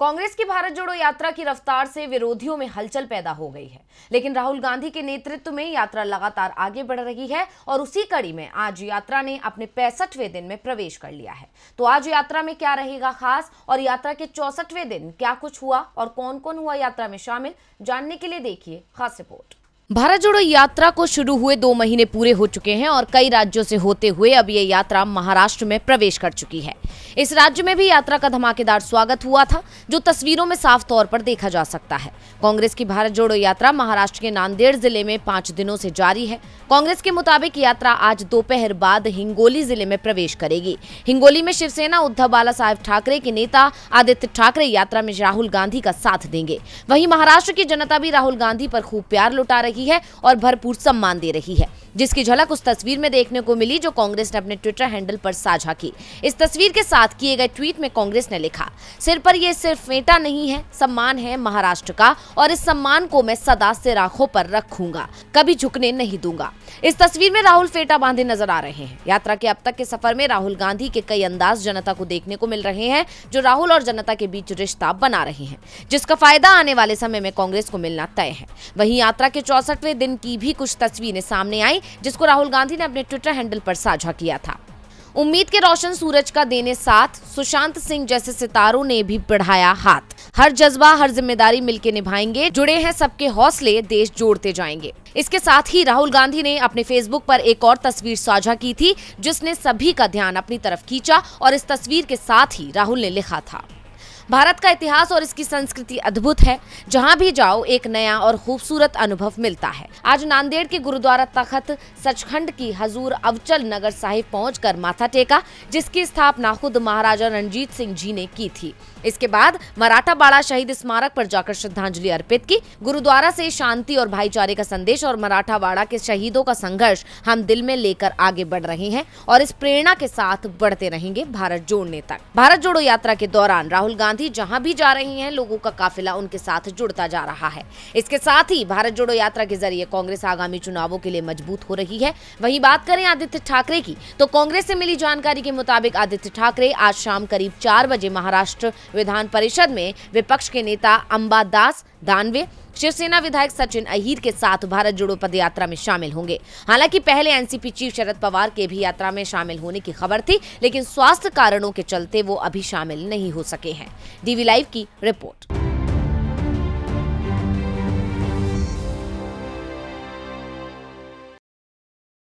कांग्रेस की भारत जोड़ो यात्रा की रफ्तार से विरोधियों में हलचल पैदा हो गई है लेकिन राहुल गांधी के नेतृत्व में यात्रा लगातार आगे बढ़ रही है और उसी कड़ी में आज यात्रा ने अपने पैंसठवें दिन में प्रवेश कर लिया है तो आज यात्रा में क्या रहेगा खास और यात्रा के चौसठवें दिन क्या कुछ हुआ और कौन कौन हुआ यात्रा में शामिल जानने के लिए देखिए खास रिपोर्ट भारत जोड़ो यात्रा को शुरू हुए दो महीने पूरे हो चुके हैं और कई राज्यों से होते हुए अब ये यात्रा महाराष्ट्र में प्रवेश कर चुकी है इस राज्य में भी यात्रा का धमाकेदार स्वागत हुआ था जो तस्वीरों में साफ तौर पर देखा जा सकता है कांग्रेस की भारत जोड़ो यात्रा महाराष्ट्र के नांदेड़ जिले में पांच दिनों से जारी है कांग्रेस के मुताबिक यात्रा आज दोपहर बाद हिंगोली जिले में प्रवेश करेगी हिंगोली में शिवसेना उद्धव बाला साहेब ठाकरे के नेता आदित्य ठाकरे यात्रा में राहुल गांधी का साथ देंगे वही महाराष्ट्र की जनता भी राहुल गांधी पर खूब प्यार लुटा रही रही है और भरपूर सम्मान दे रही है जिसकी झलक उस तस्वीर में देखने को मिली जो कांग्रेस ने अपने ट्विटर हैंडल पर साझा की इस तस्वीर के साथ किए गए ट्वीट में कांग्रेस ने लिखा सिर पर यह सिर्फ फेंटा नहीं है सम्मान है महाराष्ट्र का और इस सम्मान को मैं सदा से राखों पर रखूंगा कभी झुकने नहीं दूंगा इस तस्वीर में राहुल फेटा बांधे नजर आ रहे हैं यात्रा के अब तक के सफर में राहुल गांधी के कई अंदाज जनता को देखने को मिल रहे हैं जो राहुल और जनता के बीच रिश्ता बना रहे हैं जिसका फायदा आने वाले समय में कांग्रेस को मिलना तय है वही यात्रा के चौसठवें दिन की भी कुछ तस्वीरें सामने आई बताई जिसको राहुल गांधी ने अपने ट्विटर हैंडल पर साझा किया था उम्मीद के रोशन सूरज का देने साथ सुशांत सिंह जैसे सितारों ने भी बढ़ाया हाथ हर जज्बा हर जिम्मेदारी मिलके निभाएंगे जुड़े हैं सबके हौसले देश जोड़ते जाएंगे इसके साथ ही राहुल गांधी ने अपने फेसबुक पर एक और तस्वीर साझा की थी जिसने सभी का ध्यान अपनी तरफ खींचा और इस तस्वीर के साथ ही राहुल ने लिखा था भारत का इतिहास और इसकी संस्कृति अद्भुत है जहाँ भी जाओ एक नया और खूबसूरत अनुभव मिलता है आज नांदेड़ के गुरुद्वारा तखत सचखंड की हजूर अवचल नगर साहिब पहुँच माथा टेका जिसकी स्थापना खुद महाराजा रणजीत सिंह जी ने की थी इसके बाद मराठा बाड़ा शहीद स्मारक पर जाकर श्रद्धांजलि अर्पित की गुरुद्वारा से शांति और भाईचारे का संदेश और मराठा बाड़ा के शहीदों का संघर्ष हम दिल में लेकर आगे बढ़ रहे हैं और इस प्रेरणा के साथ बढ़ते रहेंगे भारत जोड़ने तक भारत जोड़ो यात्रा के दौरान राहुल गांधी गांधी जहां भी जा रही हैं लोगों का काफिला उनके साथ जुड़ता जा रहा है इसके साथ ही भारत जोड़ो यात्रा के जरिए कांग्रेस आगामी चुनावों के लिए मजबूत हो रही है वहीं बात करें आदित्य ठाकरे की तो कांग्रेस से मिली जानकारी के मुताबिक आदित्य ठाकरे आज शाम करीब चार बजे महाराष्ट्र विधान परिषद में विपक्ष के नेता अंबा दास दानवे शिवसेना विधायक सचिन अहिर के साथ भारत जोड़ो पद यात्रा में शामिल होंगे हालांकि पहले एनसीपी चीफ शरद पवार के भी यात्रा में शामिल होने की खबर थी लेकिन स्वास्थ्य कारणों के चलते वो अभी शामिल नहीं हो सके हैं डीवी लाइव की रिपोर्ट